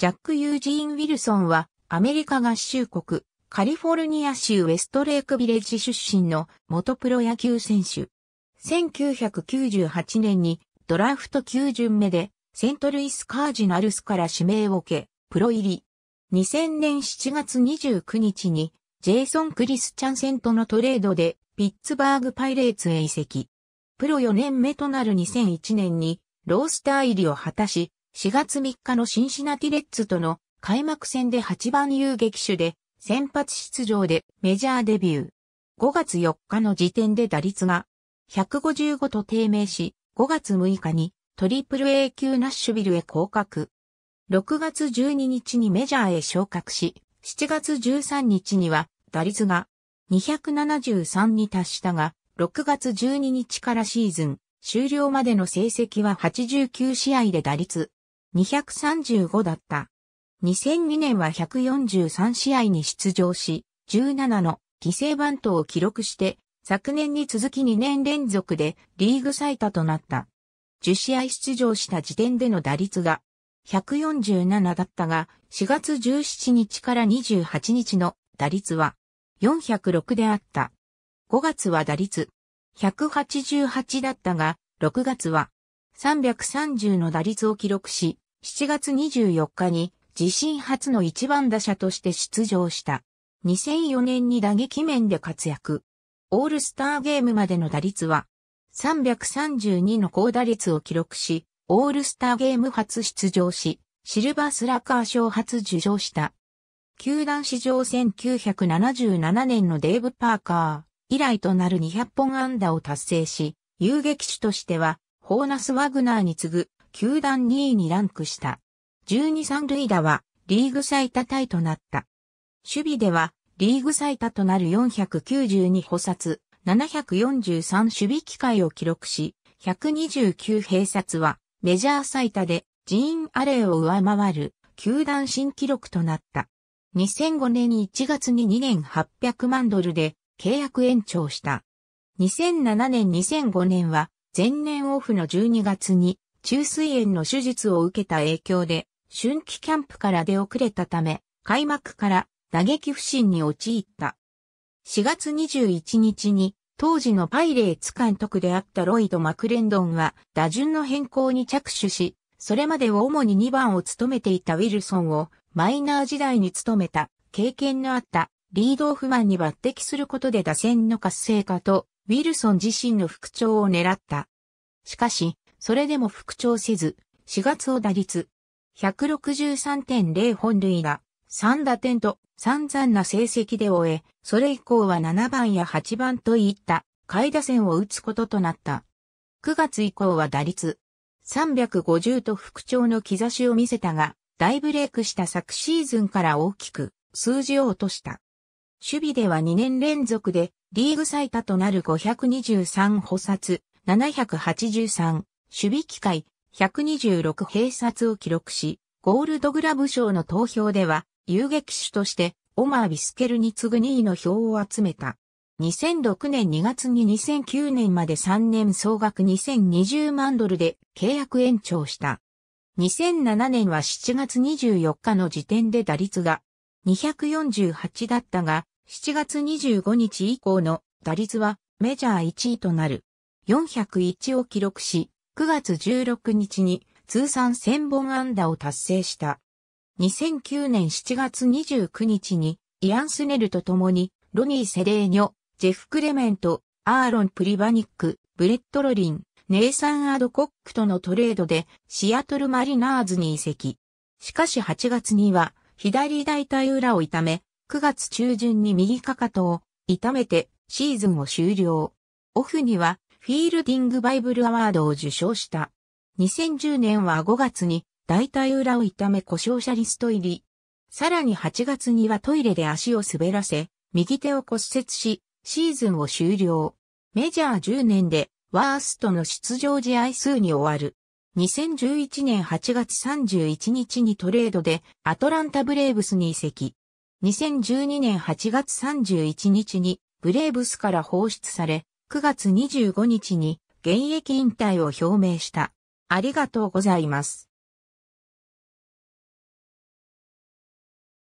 ジャック・ユージーン・ウィルソンは、アメリカ合衆国、カリフォルニア州ウェストレイクビレッジ出身の元プロ野球選手。1998年にドラフト9巡目でセントルイスカージナルスから指名を受け、プロ入り。2000年7月29日にジェイソン・クリスチャンセントのトレードでピッツバーグパイレーツへ移籍。プロ4年目となる2001年にロースター入りを果たし、4月3日のシンシナティレッツとの開幕戦で8番遊撃手で先発出場でメジャーデビュー。5月4日の時点で打率が155と低迷し、5月6日にトリプル A 級ナッシュビルへ降格。6月12日にメジャーへ昇格し、7月13日には打率が273に達したが、6月12日からシーズン終了までの成績は89試合で打率235だった。2002年は143試合に出場し、17の犠牲バントを記録して、昨年に続き2年連続でリーグ最多となった。10試合出場した時点での打率が147だったが、4月17日から28日の打率は406であった。5月は打率188だったが、6月は330の打率を記録し、7月24日に自身初の一番打者として出場した。2004年に打撃面で活躍。オールスターゲームまでの打率は332の高打率を記録し、オールスターゲーム初出場し、シルバースラッガー賞初受賞した。球団史上1977年のデーブ・パーカー以来となる200本安打を達成し、遊撃手としては、ホーナス・ワグナーに次ぐ球団2位にランクした。12三塁打はリーグ最多タイとなった。守備ではリーグ最多となる492補殺、743守備機会を記録し、129併殺はメジャー最多でジーン・アレイを上回る球団新記録となった。2005年1月に2年800万ドルで契約延長した。2007年2005年は前年オフの12月に中水炎の手術を受けた影響で、春季キャンプから出遅れたため、開幕から打撃不振に陥った。4月21日に、当時のパイレーツ監督であったロイド・マクレンドンは、打順の変更に着手し、それまでを主に2番を務めていたウィルソンを、マイナー時代に務めた、経験のあった、リードオフマンに抜擢することで打線の活性化と、ウィルソン自身の復調を狙った。しかし、それでも復調せず、4月を打率、163.0本塁打、3打点と散々な成績で終え、それ以降は7番や8番といった下位打線を打つこととなった。9月以降は打率350と復調の兆しを見せたが、大ブレイクした昨シーズンから大きく数字を落とした。守備では2年連続でリーグ最多となる523補殺、783守備機会126併殺を記録し、ゴールドグラブ賞の投票では、遊撃手として、オマー・ビスケルに次ぐ2位の票を集めた。2006年2月に2009年まで3年総額2020万ドルで契約延長した。2007年は7月24日の時点で打率が248だったが、7月25日以降の打率はメジャー1位となる401を記録し、9月16日に通算1000本安打を達成した。2009年7月29日にイアン・スネルと共にロニー・セレーニョ、ジェフ・クレメント、アーロン・プリバニック、ブレット・ロリン、ネイサン・アードコックとのトレードでシアトル・マリナーズに移籍。しかし8月には左大腿裏を痛め、9月中旬に右かかとを痛めてシーズンを終了。オフにはフィールディングバイブルアワードを受賞した。2010年は5月に大体裏を痛め故障者リスト入り。さらに8月にはトイレで足を滑らせ、右手を骨折し、シーズンを終了。メジャー10年でワーストの出場試合数に終わる。2011年8月31日にトレードでアトランタブレーブスに移籍。2012年8月31日にブレーブスから放出され、9月25日に現役引退を表明した。ありがとうございます。